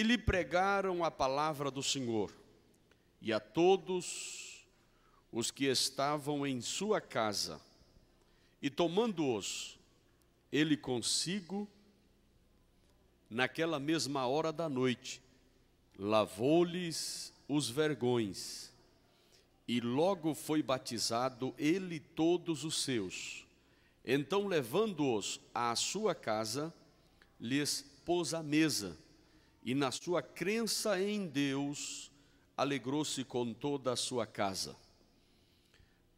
e lhe pregaram a palavra do Senhor. E a todos os que estavam em sua casa, e tomando-os, ele consigo, naquela mesma hora da noite, lavou-lhes os vergões, e logo foi batizado ele e todos os seus. Então, levando-os à sua casa, lhes pôs a mesa e na sua crença em Deus, alegrou-se com toda a sua casa.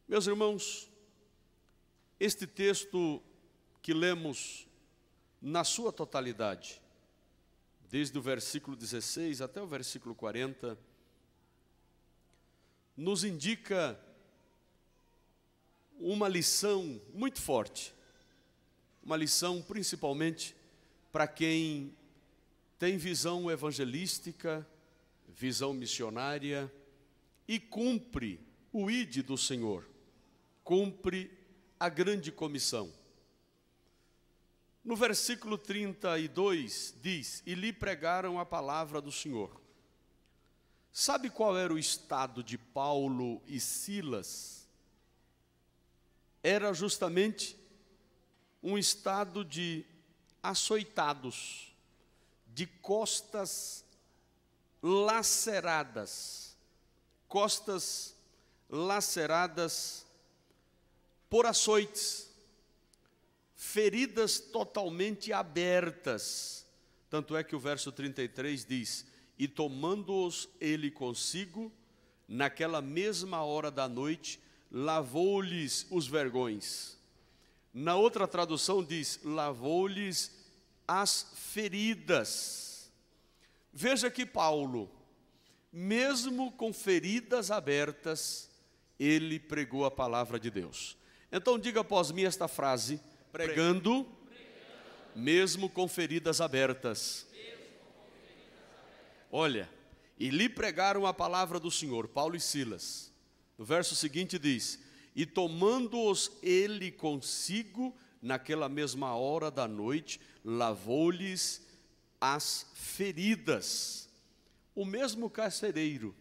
Meus irmãos, este texto que lemos na sua totalidade, desde o versículo 16 até o versículo 40, nos indica uma lição muito forte, uma lição principalmente para quem tem visão evangelística, visão missionária e cumpre o ide do Senhor, cumpre a grande comissão. No versículo 32 diz: E lhe pregaram a palavra do Senhor. Sabe qual era o estado de Paulo e Silas? Era justamente um estado de açoitados de costas laceradas, costas laceradas por açoites, feridas totalmente abertas. Tanto é que o verso 33 diz: E tomando-os ele consigo, naquela mesma hora da noite, lavou-lhes os vergões. Na outra tradução diz: lavou-lhes as feridas. Veja que Paulo, mesmo com feridas abertas, ele pregou a palavra de Deus. Então diga após mim esta frase: pregando, mesmo com feridas abertas. Com feridas abertas. Olha, e lhe pregaram a palavra do Senhor, Paulo e Silas. No verso seguinte diz: E tomando-os ele consigo, naquela mesma hora da noite, lavou-lhes as feridas. O mesmo carcereiro,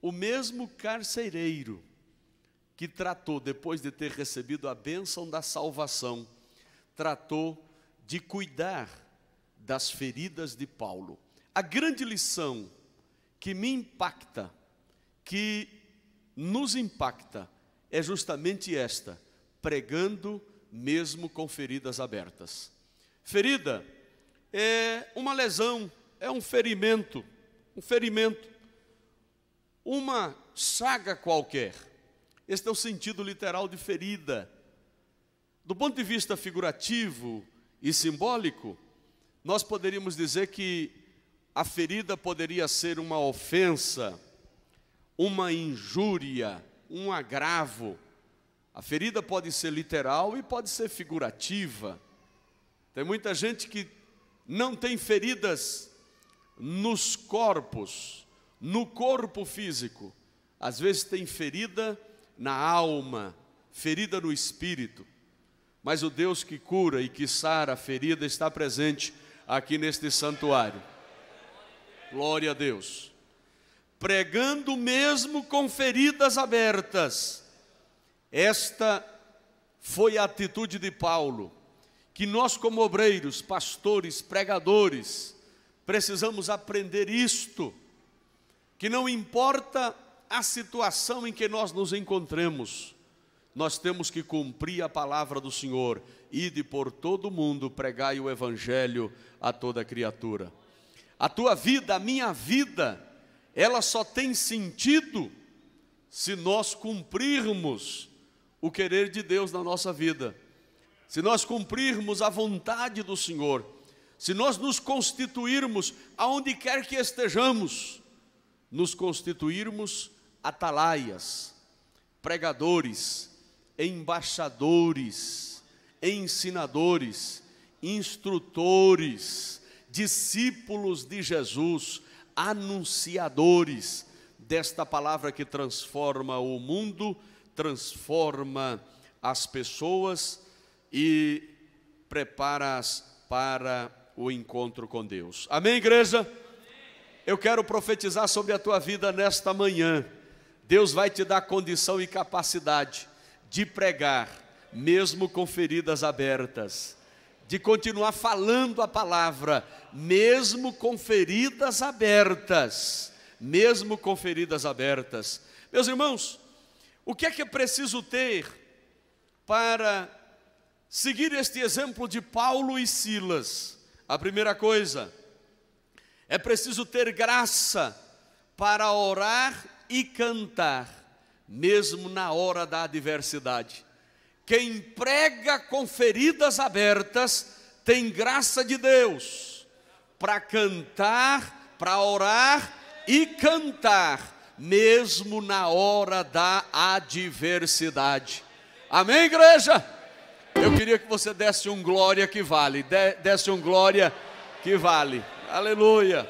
o mesmo carcereiro que tratou, depois de ter recebido a bênção da salvação, tratou de cuidar das feridas de Paulo. A grande lição que me impacta, que nos impacta, é justamente esta: pregando mesmo com feridas abertas. Ferida é uma lesão, é um ferimento, um ferimento, uma saga qualquer. Este é o sentido literal de ferida. Do ponto de vista figurativo e simbólico, nós poderíamos dizer que a ferida poderia ser uma ofensa, uma injúria, um agravo, a ferida pode ser literal e pode ser figurativa. Tem muita gente que não tem feridas nos corpos, no corpo físico. Às vezes tem ferida na alma, ferida no espírito. Mas o Deus que cura e que sara a ferida está presente aqui neste santuário. Glória a Deus. Pregando mesmo com feridas abertas esta foi a atitude de Paulo, que nós, como obreiros, pastores, pregadores, precisamos aprender isto: que não importa a situação em que nós nos encontremos, nós temos que cumprir a palavra do Senhor, ide por todo o mundo, pregai o evangelho a toda criatura. A tua vida, a minha vida, ela só tem sentido se nós cumprirmos o querer de Deus na nossa vida, se nós cumprirmos a vontade do Senhor, se nós nos constituirmos, aonde quer que estejamos, nos constituirmos atalaias, pregadores, embaixadores, ensinadores, instrutores, discípulos de Jesus, anunciadores desta palavra que transforma o mundo transforma as pessoas e prepara-as para o encontro com Deus. Amém, igreja? Eu quero profetizar sobre a tua vida nesta manhã. Deus vai te dar condição e capacidade de pregar, mesmo com feridas abertas, de continuar falando a palavra, mesmo com feridas abertas, mesmo com feridas abertas. Meus irmãos, o que é que é preciso ter para seguir este exemplo de Paulo e Silas? A primeira coisa, é preciso ter graça para orar e cantar, mesmo na hora da adversidade. Quem prega com feridas abertas tem graça de Deus para cantar, para orar e cantar mesmo na hora da adversidade. Amém, igreja? Eu queria que você desse um glória que vale, desse um glória que vale. Aleluia.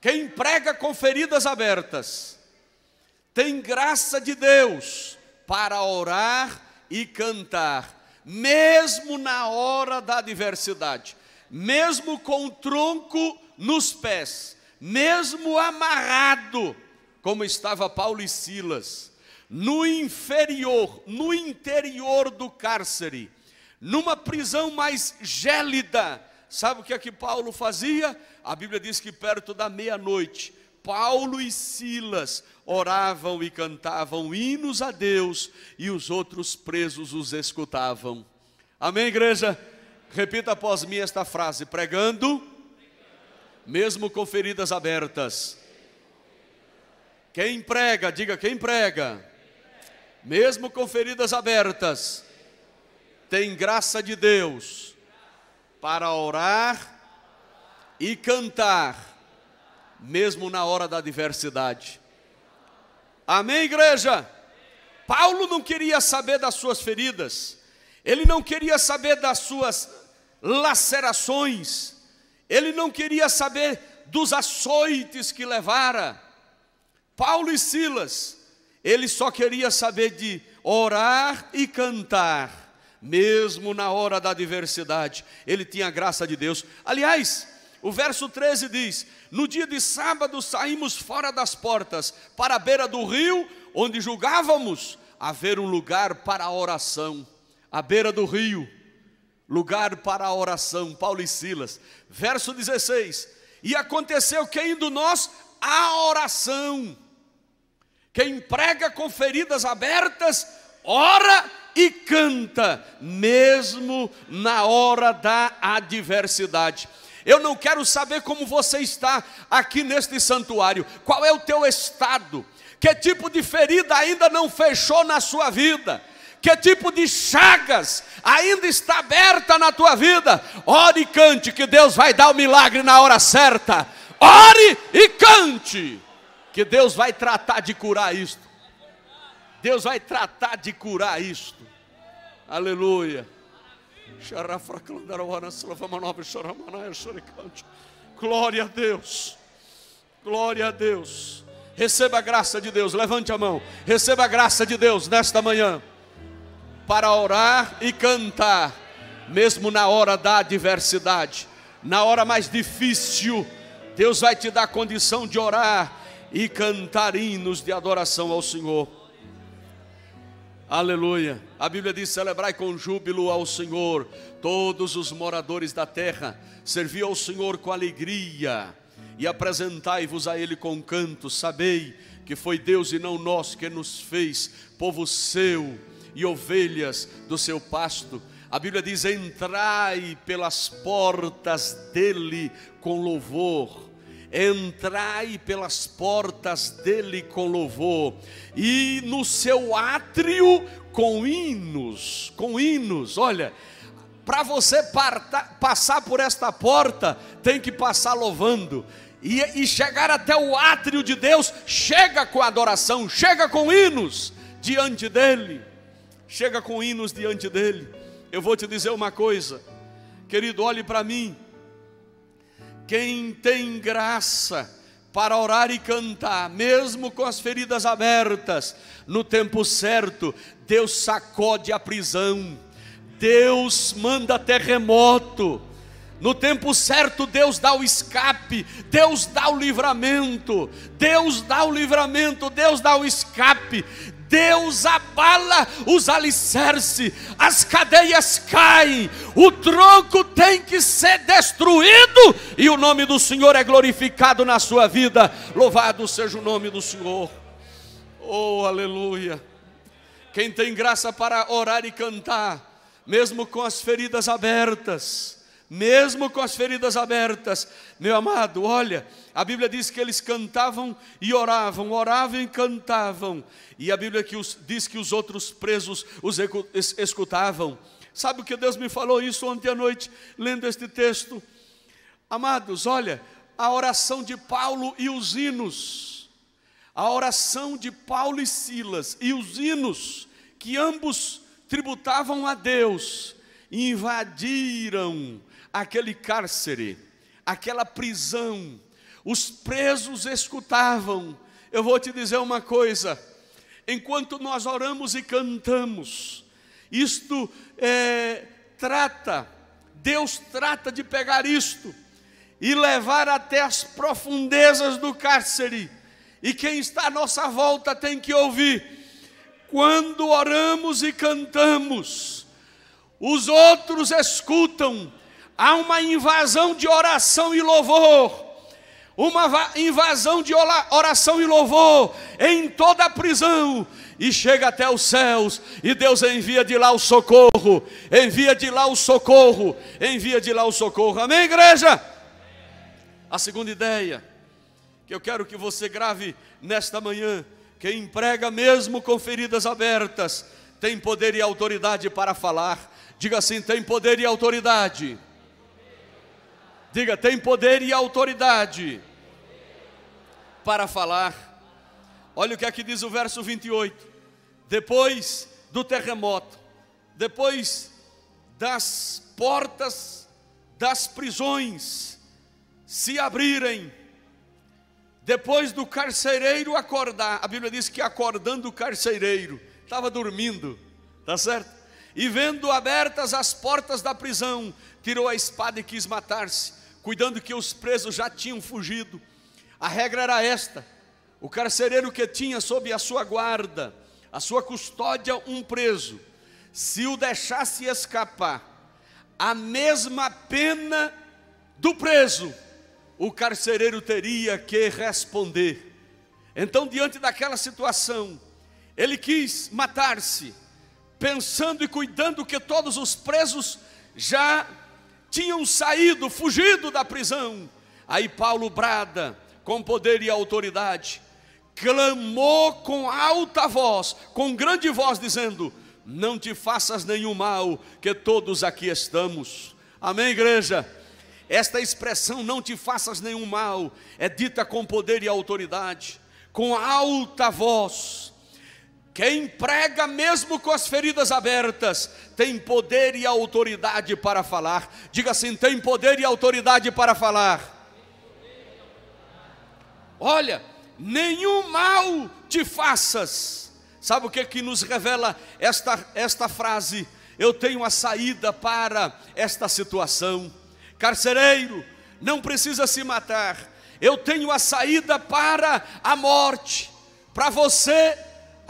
Quem prega com feridas abertas, tem graça de Deus para orar e cantar, mesmo na hora da adversidade, mesmo com o tronco nos pés, mesmo amarrado, como estava Paulo e Silas, no inferior, no interior do cárcere, numa prisão mais gélida. Sabe o que é que Paulo fazia? A Bíblia diz que perto da meia-noite, Paulo e Silas oravam e cantavam hinos a Deus e os outros presos os escutavam. Amém, igreja? Repita após mim esta frase: pregando, mesmo com feridas abertas, quem prega, diga quem prega, mesmo com feridas abertas, tem graça de Deus para orar e cantar, mesmo na hora da adversidade. Amém, igreja? Paulo não queria saber das suas feridas, ele não queria saber das suas lacerações, ele não queria saber dos açoites que levara Paulo e Silas, ele só queria saber de orar e cantar, mesmo na hora da adversidade, ele tinha a graça de Deus. Aliás, o verso 13 diz: No dia de sábado saímos fora das portas, para a beira do rio, onde julgávamos haver um lugar para a oração, à beira do rio, lugar para a oração, Paulo e Silas. Verso 16: E aconteceu que indo nós à oração, quem prega com feridas abertas, ora e canta, mesmo na hora da adversidade. Eu não quero saber como você está aqui neste santuário, qual é o teu estado, que tipo de ferida ainda não fechou na sua vida. Que tipo de chagas ainda está aberta na tua vida? Ore e cante, que Deus vai dar o milagre na hora certa. Ore e cante que Deus vai tratar de curar isto. Deus vai tratar de curar isto. Aleluia. Glória a Deus. Glória a Deus. Receba a graça de Deus. Levante a mão. Receba a graça de Deus nesta manhã. Para orar e cantar, mesmo na hora da adversidade, na hora mais difícil, Deus vai te dar condição de orar e cantar hinos de adoração ao Senhor. Aleluia. A Bíblia diz: celebrai com júbilo ao Senhor, todos os moradores da terra, servi ao Senhor com alegria e apresentai-vos a Ele com canto. Sabei que foi Deus e não nós que nos fez, povo seu e ovelhas do seu pasto. A Bíblia diz: entrai pelas portas dele com louvor entrai pelas portas dele com louvor, e no seu átrio com hinos, com hinos, olha, para você parta, passar por esta porta, tem que passar louvando, e, e chegar até o átrio de Deus, chega com adoração, chega com hinos diante dele, chega com hinos diante dele. Eu vou te dizer uma coisa, querido, olhe para mim, quem tem graça para orar e cantar, mesmo com as feridas abertas, no tempo certo, Deus sacode a prisão, Deus manda terremoto, no tempo certo, Deus dá o escape, Deus dá o livramento, Deus dá o livramento, Deus dá o escape, Deus abala os alicerces, as cadeias caem, o tronco tem que ser destruído e o nome do Senhor é glorificado na sua vida. Louvado seja o nome do Senhor. Oh, aleluia. Quem tem graça para orar e cantar, mesmo com as feridas abertas, mesmo com as feridas abertas. Meu amado, olha, a Bíblia diz que eles cantavam e oravam, oravam e cantavam. E a Bíblia que os, diz que os outros presos os escutavam. Sabe o que Deus me falou isso ontem à noite, lendo este texto? Amados, olha, a oração de Paulo e os hinos. A oração de Paulo e Silas e os hinos que ambos tributavam a Deus, invadiram aquele cárcere, aquela prisão. Os presos escutavam. Eu vou te dizer uma coisa: enquanto nós oramos e cantamos, isto é, trata, Deus trata de pegar isto e levar até as profundezas do cárcere. E quem está à nossa volta tem que ouvir. Quando oramos e cantamos, os outros escutam, há uma invasão de oração e louvor uma invasão de oração e louvor em toda a prisão. E chega até os céus, e Deus envia de lá o socorro, envia de lá o socorro, envia de lá o socorro. Amém, igreja? A segunda ideia que eu quero que você grave nesta manhã: quem emprega mesmo com feridas abertas, tem poder e autoridade para falar. Diga assim: tem poder e autoridade Diga, tem poder e autoridade para falar. Olha o que aqui é diz o verso 28. Depois do terremoto, depois das portas das prisões se abrirem, depois do carcereiro acordar, a Bíblia diz que acordando o carcereiro, estava dormindo, tá certo? E vendo abertas as portas da prisão, tirou a espada e quis matar-se cuidando que os presos já tinham fugido. A regra era esta: o carcereiro que tinha sob a sua guarda, a sua custódia, um preso, se o deixasse escapar, a mesma pena do preso, o carcereiro teria que responder. Então, diante daquela situação, ele quis matar-se, pensando e cuidando que todos os presos já tinham saído, fugido da prisão. Aí Paulo brada, com poder e autoridade, clamou com alta voz, com grande voz, dizendo: Não te faças nenhum mal, que todos aqui estamos. Amém, igreja? Esta expressão, não te faças nenhum mal, é dita com poder e autoridade, com alta voz. Quem prega, mesmo com as feridas abertas, tem poder e autoridade para falar. Diga assim: tem poder e autoridade para falar. Olha, nenhum mal te faças. Sabe o que, é que nos revela esta, esta frase? Eu tenho a saída para esta situação. Carcereiro, não precisa se matar. Eu tenho a saída para a morte. Para você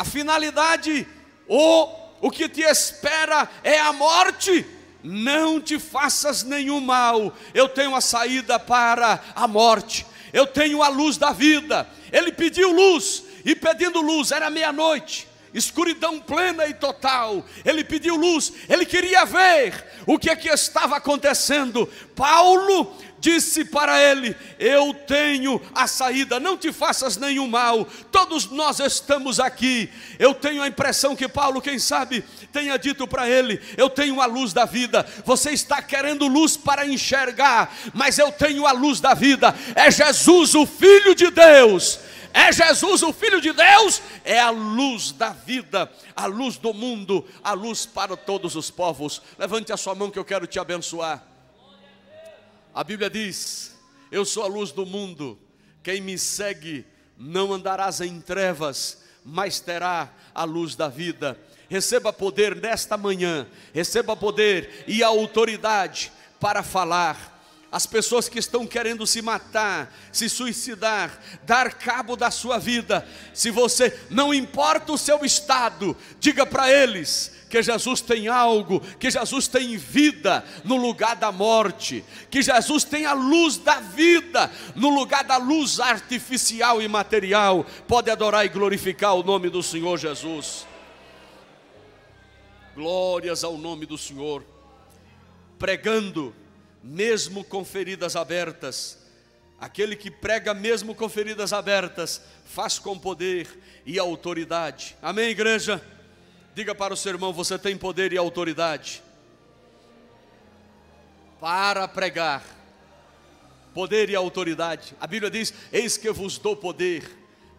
a finalidade ou o que te espera é a morte. Não te faças nenhum mal. Eu tenho a saída para a morte. Eu tenho a luz da vida. Ele pediu luz e pedindo luz era meia-noite escuridão plena e total. Ele pediu luz, ele queria ver o que é que estava acontecendo. Paulo disse para ele: Eu tenho a saída, não te faças nenhum mal, todos nós estamos aqui. Eu tenho a impressão que Paulo, quem sabe, tenha dito para ele: Eu tenho a luz da vida, você está querendo luz para enxergar, mas eu tenho a luz da vida, é Jesus, o Filho de Deus. É Jesus, o Filho de Deus, é a luz da vida, a luz do mundo, a luz para todos os povos. Levante a sua mão que eu quero te abençoar. A Bíblia diz: Eu sou a luz do mundo, quem me segue não andarás em trevas, mas terá a luz da vida. Receba poder nesta manhã, receba poder e a autoridade para falar as pessoas que estão querendo se matar, se suicidar, dar cabo da sua vida, se você, não importa o seu estado, diga para eles que Jesus tem algo, que Jesus tem vida no lugar da morte, que Jesus tem a luz da vida no lugar da luz artificial e material. Pode adorar e glorificar o nome do Senhor Jesus. Glórias ao nome do Senhor. Pregando mesmo com feridas abertas. Aquele que prega mesmo com feridas abertas, faz com poder e autoridade. Amém, igreja? Diga para o seu irmão: você tem poder e autoridade para pregar. Poder e autoridade. A Bíblia diz: Eis que vos dou poder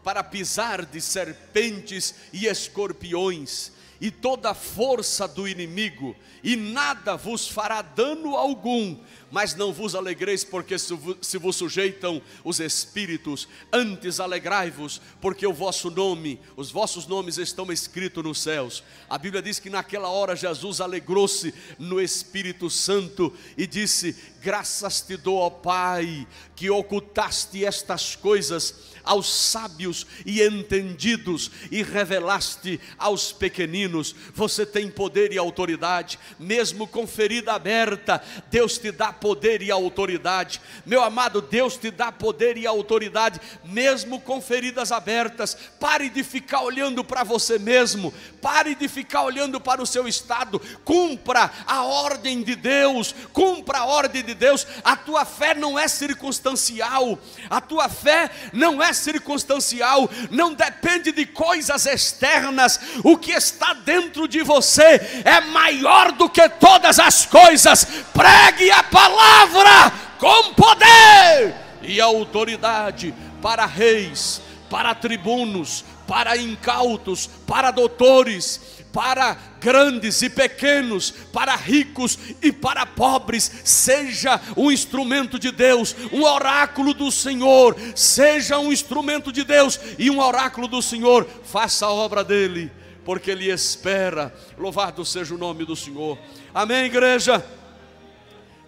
para pisar de serpentes e escorpiões e toda força do inimigo, e nada vos fará dano algum, mas não vos alegreis, porque se vos sujeitam os espíritos, antes alegrai-vos, porque o vosso nome, os vossos nomes estão escritos nos céus. A Bíblia diz que naquela hora Jesus alegrou-se no Espírito Santo e disse: Graças te dou, ó Pai, que ocultaste estas coisas aos sábios e entendidos e revelaste aos pequeninos. Você tem poder e autoridade, mesmo com ferida aberta, Deus te dá poder e autoridade. Meu amado, Deus te dá poder e autoridade, mesmo com feridas abertas. Pare de ficar olhando para você mesmo, pare de ficar olhando para o seu estado. Cumpra a ordem de Deus, cumpra a ordem de Deus. A tua fé não é circunstancial, a tua fé não é circunstancial, não depende de coisas externas. O que está dentro de você é maior do que todas as coisas. Pregue a palavra palavra com poder e autoridade para reis, para tribunos, para incautos, para doutores, para grandes e pequenos, para ricos e para pobres, seja um instrumento de Deus, um oráculo do Senhor, seja um instrumento de Deus e um oráculo do Senhor, faça a obra dele, porque ele espera. Louvado seja o nome do Senhor. Amém, igreja.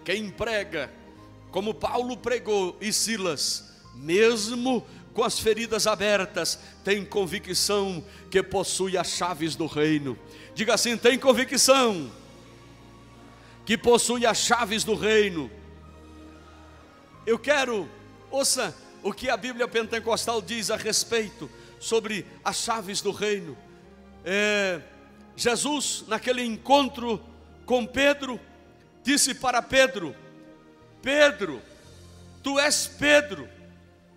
Quem prega, como Paulo pregou e Silas, mesmo com as feridas abertas, tem convicção que possui as chaves do reino. Diga assim: tem convicção que possui as chaves do reino. Eu quero, ouça o que a Bíblia Pentecostal diz a respeito sobre as chaves do reino. É, Jesus, naquele encontro com Pedro, disse para Pedro: Pedro, tu és Pedro,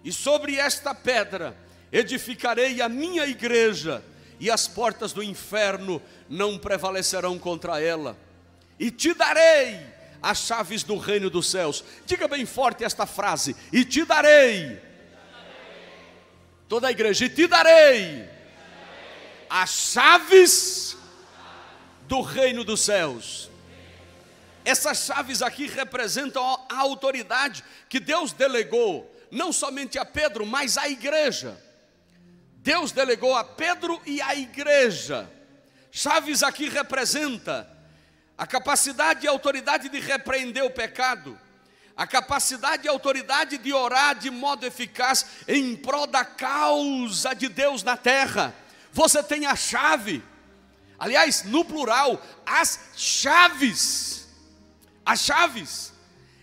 e sobre esta pedra edificarei a minha igreja, e as portas do inferno não prevalecerão contra ela. E te darei as chaves do reino dos céus. Diga bem forte esta frase: E te darei. Toda a igreja, e te darei as chaves do reino dos céus. Essas chaves aqui representam a autoridade que Deus delegou, não somente a Pedro, mas à igreja. Deus delegou a Pedro e à igreja. Chaves aqui representa a capacidade e autoridade de repreender o pecado, a capacidade e autoridade de orar de modo eficaz em prol da causa de Deus na terra. Você tem a chave, aliás, no plural, as chaves as chaves.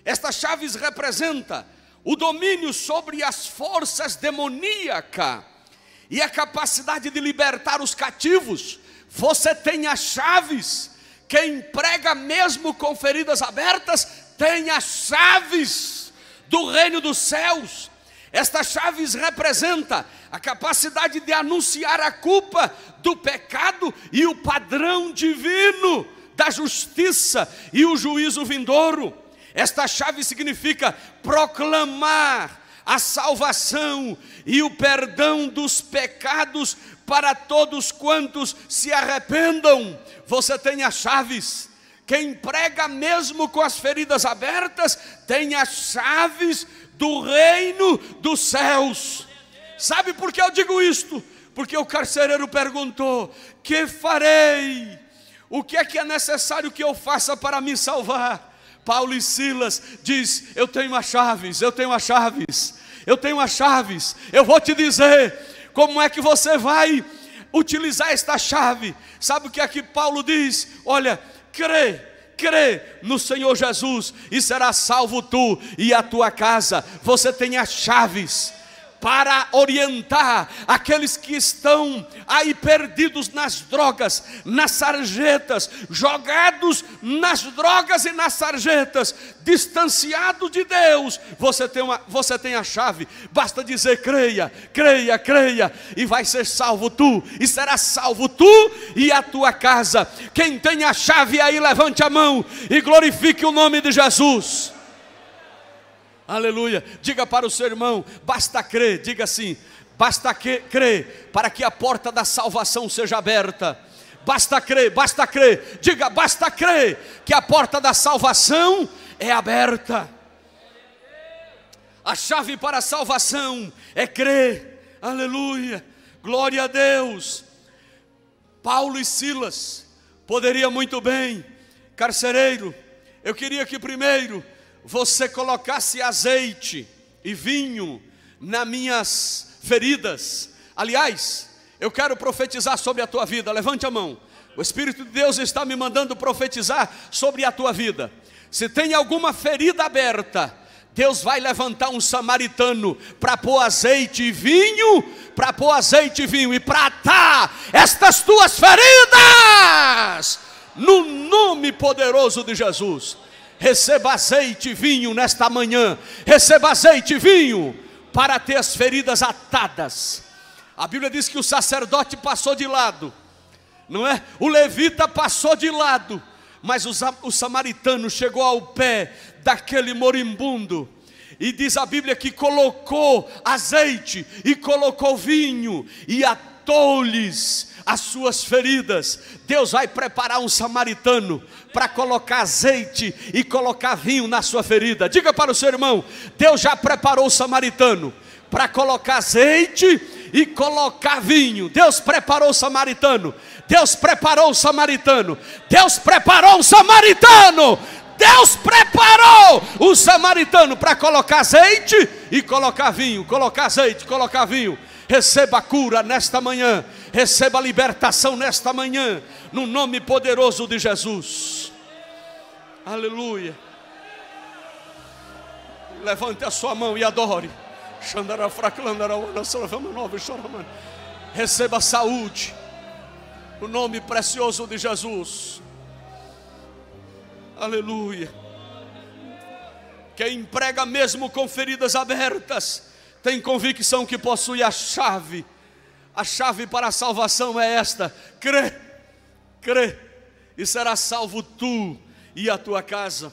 Estas chaves representa o domínio sobre as forças demoníacas e a capacidade de libertar os cativos. Você tem as chaves. Quem prega mesmo com feridas abertas tem as chaves do reino dos céus. Estas chaves representa a capacidade de anunciar a culpa do pecado e o padrão divino da justiça e o juízo vindouro. Esta chave significa proclamar a salvação e o perdão dos pecados para todos quantos se arrependam. Você tem as chaves. Quem prega mesmo com as feridas abertas tem as chaves do reino dos céus. Sabe por que eu digo isto? Porque o carcereiro perguntou: Que farei? O que é que é necessário que eu faça para me salvar? Paulo e Silas diz: Eu tenho as chaves, eu tenho as chaves, eu tenho as chaves. Eu vou te dizer como é que você vai utilizar esta chave. Sabe o que é que Paulo diz? Olha, crê, crê no Senhor Jesus e será salvo tu e a tua casa. Você tem as chaves para orientar aqueles que estão aí perdidos nas drogas, nas sarjetas, jogados nas drogas e nas sarjetas, distanciados de Deus. Você tem, uma, você tem a chave, basta dizer: creia, creia, creia, e vai ser salvo tu, e será salvo tu e a tua casa. Quem tem a chave aí, levante a mão e glorifique o nome de Jesus. Aleluia. Diga para o seu irmão: basta crer. Diga assim: basta que, crer para que a porta da salvação seja aberta. Basta crer, basta crer. Diga: basta crer que a porta da salvação é aberta. A chave para a salvação é crer. Aleluia. Glória a Deus. Paulo e Silas poderia muito bem, carcereiro. Eu queria que primeiro você colocasse azeite e vinho nas minhas feridas. Aliás, eu quero profetizar sobre a tua vida. Levante a mão. O Espírito de Deus está me mandando profetizar sobre a tua vida. Se tem alguma ferida aberta, Deus vai levantar um samaritano para pôr azeite e vinho, para pôr azeite e vinho e para atar estas tuas feridas, no nome poderoso de Jesus. Receba azeite e vinho nesta manhã. Receba azeite e vinho para ter as feridas atadas. A Bíblia diz que o sacerdote passou de lado, não é? O levita passou de lado, mas o, o samaritano chegou ao pé daquele moribundo. E diz a Bíblia que colocou azeite e colocou vinho e atou-lhes as suas feridas. Deus vai preparar um samaritano para colocar azeite e colocar vinho na sua ferida. Diga para o seu irmão: Deus já preparou o samaritano para colocar azeite e colocar vinho. Deus preparou o samaritano. Deus preparou o samaritano. Deus preparou o samaritano. Deus preparou o samaritano para colocar azeite e colocar vinho, colocar azeite, colocar vinho. Receba a cura nesta manhã receba libertação nesta manhã, no nome poderoso de Jesus. Aleluia. Levante a sua mão e adore. Receba saúde, no nome precioso de Jesus. Aleluia. Quem emprega mesmo com feridas abertas, tem convicção que possui a chave a chave para a salvação é esta: crê, crê, e será salvo tu e a tua casa.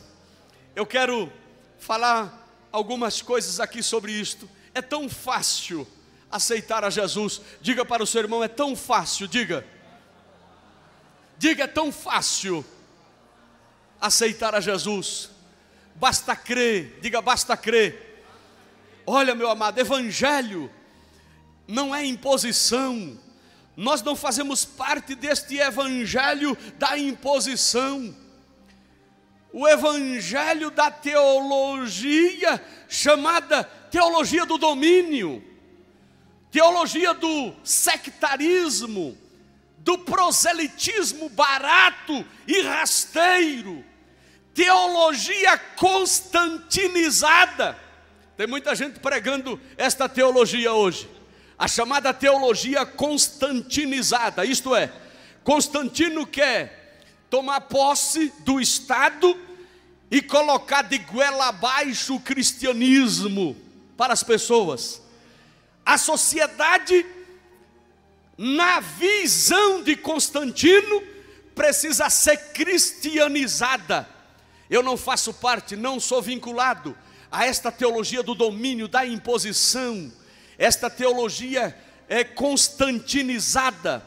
Eu quero falar algumas coisas aqui sobre isto. É tão fácil aceitar a Jesus. Diga para o seu irmão: é tão fácil, diga. Diga, é tão fácil aceitar a Jesus. Basta crer, diga basta crer. Olha, meu amado, evangelho não é imposição. Nós não fazemos parte deste evangelho da imposição. O evangelho da teologia chamada teologia do domínio, teologia do sectarismo, do proselitismo barato e rasteiro, teologia constantinizada. Tem muita gente pregando esta teologia hoje a chamada teologia constantinizada, isto é, Constantino quer tomar posse do Estado e colocar de goela abaixo o cristianismo para as pessoas. A sociedade, na visão de Constantino, precisa ser cristianizada. Eu não faço parte, não sou vinculado a esta teologia do domínio, da imposição, esta teologia é constantinizada,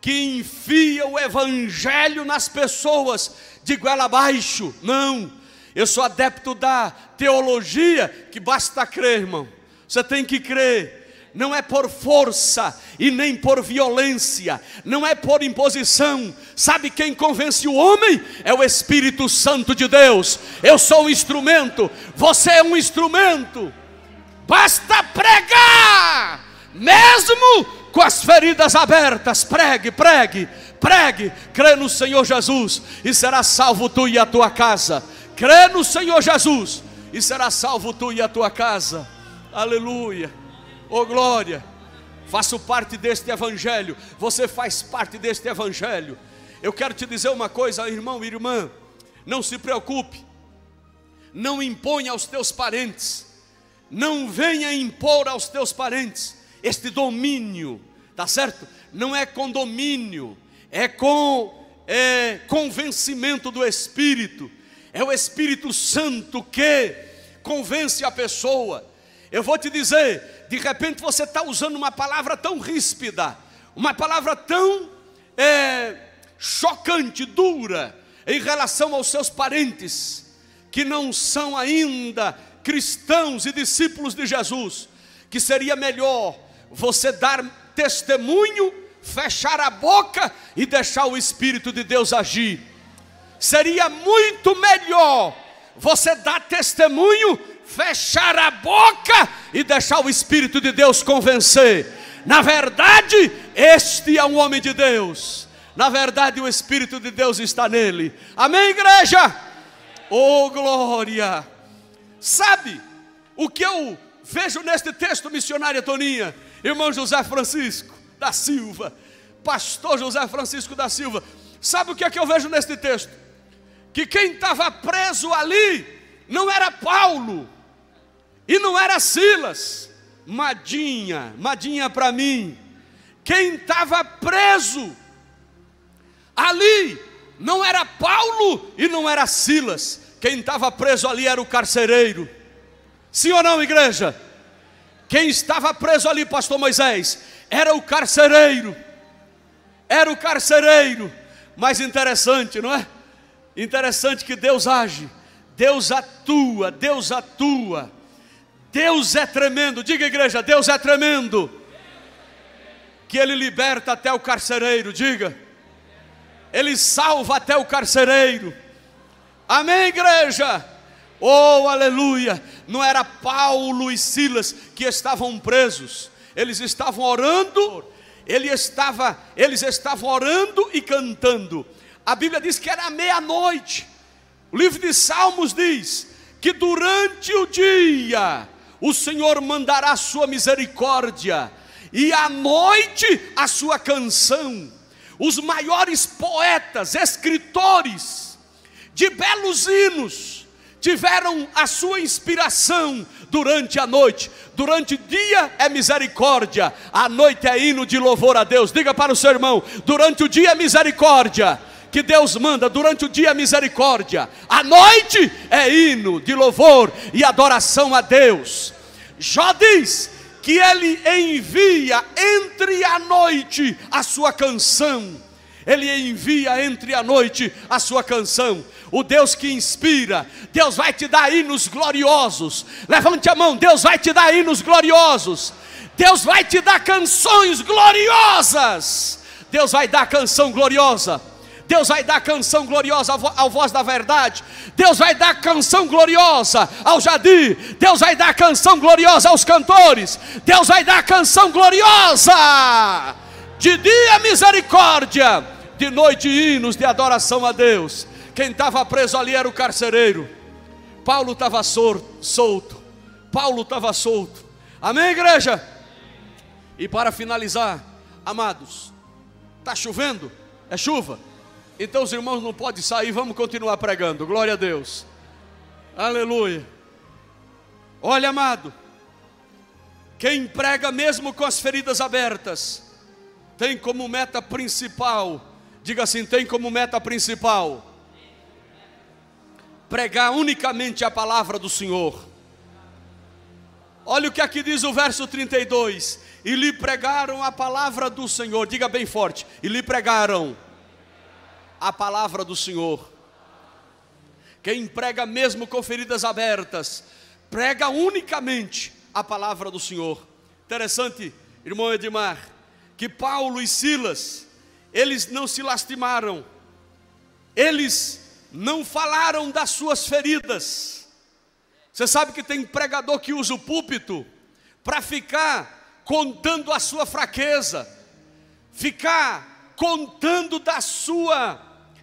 que enfia o evangelho nas pessoas de goela abaixo. Não, eu sou adepto da teologia que basta crer, irmão. Você tem que crer. Não é por força e nem por violência, não é por imposição. Sabe quem convence o homem? É o Espírito Santo de Deus. Eu sou um instrumento, você é um instrumento. Basta pregar, mesmo com as feridas abertas. Pregue, pregue, pregue. Crê no Senhor Jesus e será salvo tu e a tua casa. Crê no Senhor Jesus e será salvo tu e a tua casa. Aleluia. Oh glória. Faço parte deste evangelho. Você faz parte deste evangelho. Eu quero te dizer uma coisa, irmão e irmã. Não se preocupe. Não imponha aos teus parentes não venha impor aos teus parentes este domínio, tá certo? Não é com domínio, é com é, convencimento do Espírito. É o Espírito Santo que convence a pessoa. Eu vou te dizer, de repente você está usando uma palavra tão ríspida, uma palavra tão é, chocante, dura, em relação aos seus parentes, que não são ainda cristãos e discípulos de Jesus, que seria melhor você dar testemunho, fechar a boca e deixar o Espírito de Deus agir. Seria muito melhor você dar testemunho, fechar a boca e deixar o Espírito de Deus convencer. Na verdade, este é um homem de Deus. Na verdade, o Espírito de Deus está nele. Amém, igreja? Oh, glória! Sabe o que eu vejo neste texto, missionária Toninha? Irmão José Francisco da Silva, pastor José Francisco da Silva. Sabe o que é que eu vejo neste texto? Que quem estava preso ali não era Paulo e não era Silas. Madinha, Madinha para mim. Quem estava preso ali não era Paulo e não era Silas. Quem estava preso ali era o carcereiro. Sim ou não, igreja? Quem estava preso ali, pastor Moisés, era o carcereiro. Era o carcereiro. Mas interessante, não é? Interessante que Deus age. Deus atua, Deus atua. Deus é tremendo. Diga, igreja, Deus é tremendo. Que ele liberta até o carcereiro, diga. Ele salva até o carcereiro. Amém, igreja? Oh, aleluia! Não era Paulo e Silas que estavam presos, eles estavam orando, ele estava, eles estavam orando e cantando. A Bíblia diz que era meia-noite. O livro de Salmos diz que durante o dia o Senhor mandará a sua misericórdia e à noite a sua canção. Os maiores poetas, escritores, de belos hinos tiveram a sua inspiração durante a noite. Durante o dia é misericórdia, a noite é hino de louvor a Deus. Diga para o seu irmão: durante o dia é misericórdia. Que Deus manda durante o dia é misericórdia, a noite é hino de louvor e adoração a Deus. Jó diz que ele envia entre a noite a sua canção. Ele envia entre a noite a sua canção o Deus que inspira. Deus vai te dar hinos gloriosos. Levante a mão, Deus vai te dar hinos gloriosos. Deus vai te dar canções gloriosas. Deus vai dar canção gloriosa. Deus vai dar canção gloriosa ao Voz da Verdade, Deus vai dar canção gloriosa ao Jadir, Deus vai dar canção gloriosa aos cantores, Deus vai dar canção gloriosa, de dia misericórdia, de noite hinos de adoração a Deus. Quem estava preso ali era o carcereiro. Paulo estava solto. Paulo estava solto. Amém, igreja? E para finalizar, amados, está chovendo? É chuva? Então os irmãos não podem sair, vamos continuar pregando. Glória a Deus. Aleluia. Olha, amado, quem prega mesmo com as feridas abertas, tem como meta principal, diga assim, tem como meta principal pregar unicamente a palavra do Senhor. Olha o que aqui diz o verso 32: E lhe pregaram a palavra do Senhor, diga bem forte: E lhe pregaram a palavra do Senhor. Quem prega mesmo com feridas abertas, prega unicamente a palavra do Senhor. Interessante, irmão Edmar, que Paulo e Silas, eles não se lastimaram, eles não falaram das suas feridas. Você sabe que tem pregador que usa o púlpito para ficar contando a sua fraqueza, ficar contando da sua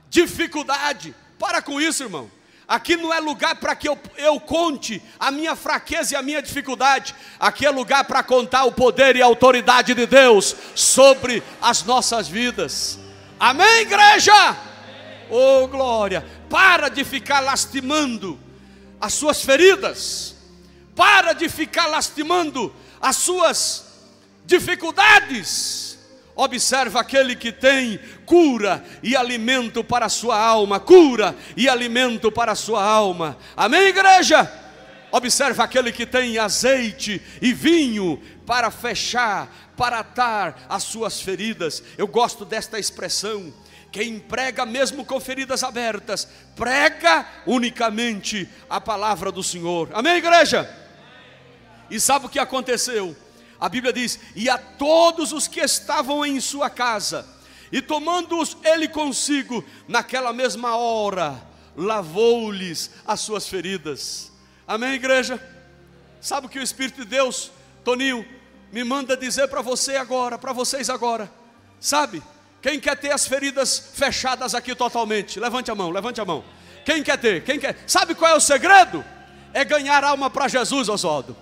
dificuldade. Para com isso, irmão. Aqui não é lugar para que eu, eu conte a minha fraqueza e a minha dificuldade. Aqui é lugar para contar o poder e a autoridade de Deus sobre as nossas vidas. Amém, igreja? Oh glória, para de ficar lastimando as suas feridas, para de ficar lastimando as suas dificuldades. Observa aquele que tem cura e alimento para a sua alma, cura e alimento para a sua alma. Amém, igreja? Observa aquele que tem azeite e vinho para fechar, para atar as suas feridas. Eu gosto desta expressão. Quem prega mesmo com feridas abertas, prega unicamente a palavra do Senhor. Amém, igreja? E sabe o que aconteceu? A Bíblia diz: E a todos os que estavam em sua casa, e tomando-os ele consigo, naquela mesma hora, lavou-lhes as suas feridas. Amém, igreja? Sabe o que o Espírito de Deus Tonil, me manda dizer para você agora, para vocês agora, sabe? Quem quer ter as feridas fechadas aqui totalmente? Levante a mão, levante a mão. Quem quer ter? Quem quer? Sabe qual é o segredo? É ganhar alma para Jesus, Oswaldo.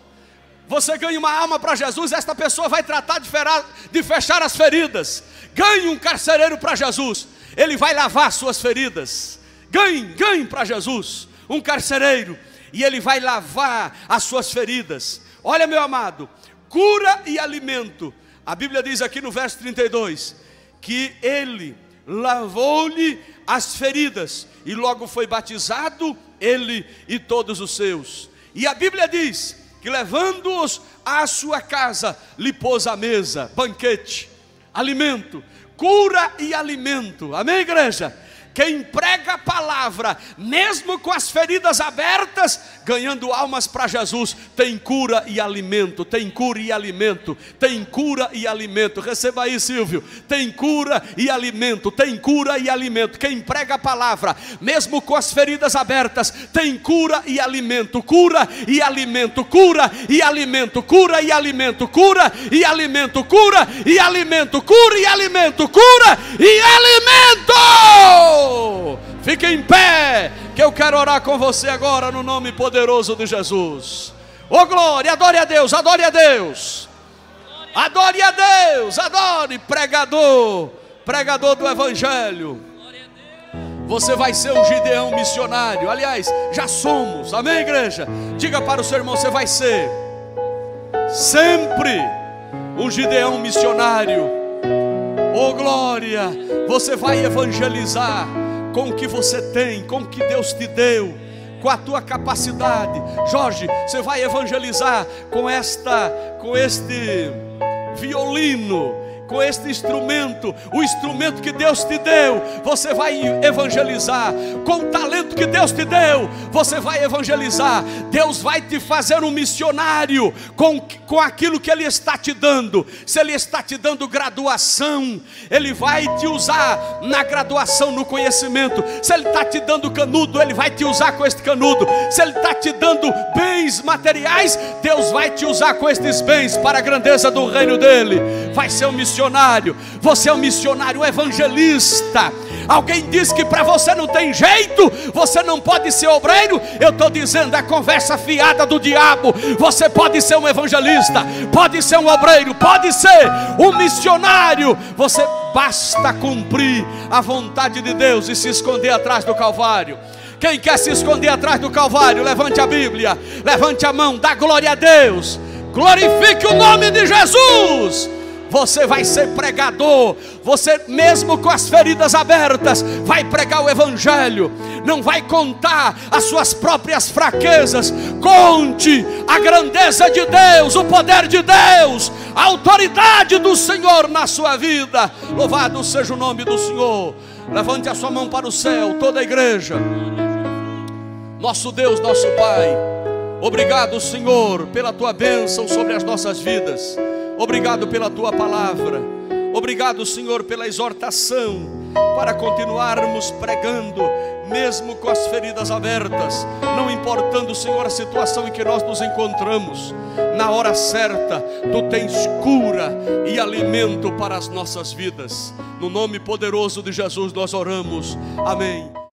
Você ganha uma alma para Jesus, esta pessoa vai tratar de, ferar, de fechar as feridas. Ganhe um carcereiro para Jesus, ele vai lavar suas feridas. Ganhe, ganhe para Jesus um carcereiro, e ele vai lavar as suas feridas. Olha, meu amado, cura e alimento. A Bíblia diz aqui no verso 32 que ele lavou-lhe as feridas e logo foi batizado ele e todos os seus. E a Bíblia diz que levando-os à sua casa, lhe pôs a mesa, banquete, alimento, cura e alimento. Amém, igreja? Quem prega a palavra, mesmo com as feridas abertas, ganhando almas para Jesus, tem cura e alimento, tem cura e alimento, tem cura e alimento. Receba aí, Silvio. Tem cura e alimento, tem cura e alimento. Quem prega a palavra, mesmo com as feridas abertas, tem cura e alimento, cura e alimento, cura e alimento, cura e alimento, cura e alimento, cura e alimento, cura e alimento, cura e alimento. Cura e alimento! Fique em pé, que eu quero orar com você agora no nome poderoso de Jesus. Oh glória, adore a Deus, adore a Deus. Adore a Deus, adore, pregador, pregador do Evangelho. Você vai ser um Gideão missionário. Aliás, já somos, amém, igreja? Diga para o seu irmão: você vai ser sempre um Gideão missionário. Oh glória, você vai evangelizar com o que você tem, com o que Deus te deu, com a tua capacidade. Jorge, você vai evangelizar com esta com este violino com este instrumento, o instrumento que Deus te deu, você vai evangelizar. Com o talento que Deus te deu, você vai evangelizar. Deus vai te fazer um missionário com, com aquilo que Ele está te dando. Se Ele está te dando graduação, Ele vai te usar na graduação, no conhecimento. Se Ele está te dando canudo, Ele vai te usar com este canudo. Se Ele está te dando bens materiais, Deus vai te usar com estes bens para a grandeza do reino dEle. Vai ser um missionário missionário, você é um missionário evangelista. Alguém diz que para você não tem jeito, você não pode ser obreiro. Eu estou dizendo, é conversa fiada do diabo. Você pode ser um evangelista, pode ser um obreiro, pode ser um missionário. Você basta cumprir a vontade de Deus e se esconder atrás do Calvário. Quem quer se esconder atrás do Calvário, levante a Bíblia, levante a mão, dá glória a Deus, glorifique o nome de Jesus você vai ser pregador. Você, mesmo com as feridas abertas, vai pregar o Evangelho. Não vai contar as suas próprias fraquezas. Conte a grandeza de Deus, o poder de Deus, a autoridade do Senhor na sua vida. Louvado seja o nome do Senhor. Levante a sua mão para o céu, toda a igreja. Nosso Deus, nosso Pai. Obrigado, Senhor, pela tua bênção sobre as nossas vidas. Obrigado pela tua palavra. Obrigado, Senhor, pela exortação para continuarmos pregando, mesmo com as feridas abertas, não importando, Senhor, a situação em que nós nos encontramos, na hora certa, tu tens cura e alimento para as nossas vidas. No nome poderoso de Jesus nós oramos. Amém.